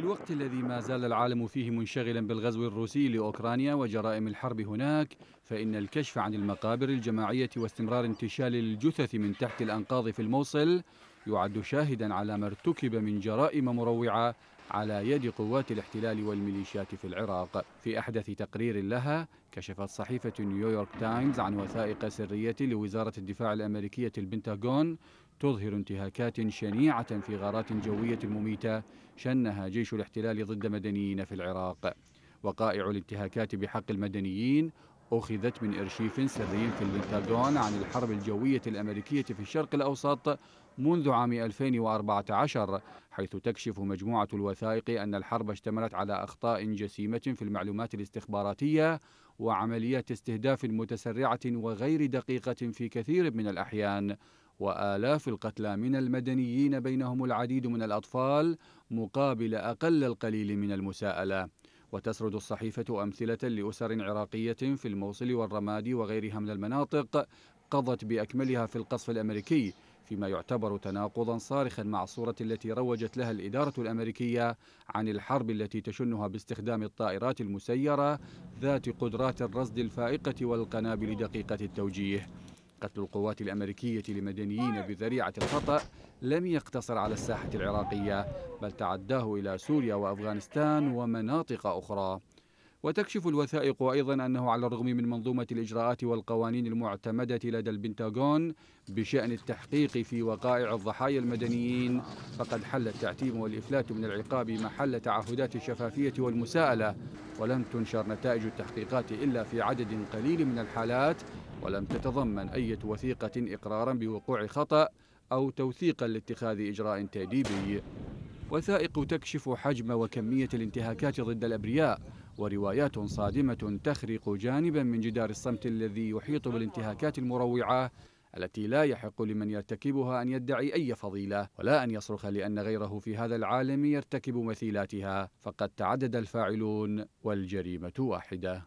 في الوقت الذي ما زال العالم فيه منشغلا بالغزو الروسي لأوكرانيا وجرائم الحرب هناك فإن الكشف عن المقابر الجماعية واستمرار انتشال الجثث من تحت الأنقاض في الموصل يعد شاهدا على ما ارتكب من جرائم مروعة على يد قوات الاحتلال والميليشيات في العراق في أحدث تقرير لها كشفت صحيفة نيويورك تايمز عن وثائق سرية لوزارة الدفاع الأمريكية البنتاغون تظهر انتهاكات شنيعة في غارات جوية مميتة شنها جيش الاحتلال ضد مدنيين في العراق وقائع الانتهاكات بحق المدنيين أخذت من إرشيف سري في البنتاغون عن الحرب الجوية الأمريكية في الشرق الأوسط منذ عام 2014 حيث تكشف مجموعة الوثائق أن الحرب اشتملت على أخطاء جسيمة في المعلومات الاستخباراتية وعمليات استهداف متسرعة وغير دقيقة في كثير من الأحيان وآلاف القتلى من المدنيين بينهم العديد من الأطفال مقابل أقل القليل من المساءلة وتسرد الصحيفة أمثلة لأسر عراقية في الموصل والرماد وغيرها من المناطق قضت بأكملها في القصف الأمريكي فيما يعتبر تناقضا صارخا مع الصورة التي روجت لها الإدارة الأمريكية عن الحرب التي تشنها باستخدام الطائرات المسيرة ذات قدرات الرصد الفائقة والقنابل دقيقة التوجيه قتل القوات الأمريكية لمدنيين بذريعة الخطأ لم يقتصر على الساحة العراقية بل تعداه إلى سوريا وأفغانستان ومناطق أخرى وتكشف الوثائق أيضا أنه على الرغم من منظومة الإجراءات والقوانين المعتمدة لدى البنتاغون بشأن التحقيق في وقائع الضحايا المدنيين فقد حل التعتيم والإفلات من العقاب محل تعهدات الشفافية والمساءلة ولم تنشر نتائج التحقيقات إلا في عدد قليل من الحالات ولم تتضمن أي وثيقة إقرارا بوقوع خطأ أو توثيقا لاتخاذ إجراء تأديبي وثائق تكشف حجم وكمية الانتهاكات ضد الأبرياء وروايات صادمة تخرق جانبا من جدار الصمت الذي يحيط بالانتهاكات المروعة التي لا يحق لمن يرتكبها أن يدعي أي فضيلة ولا أن يصرخ لأن غيره في هذا العالم يرتكب مثيلاتها فقد تعدد الفاعلون والجريمة واحدة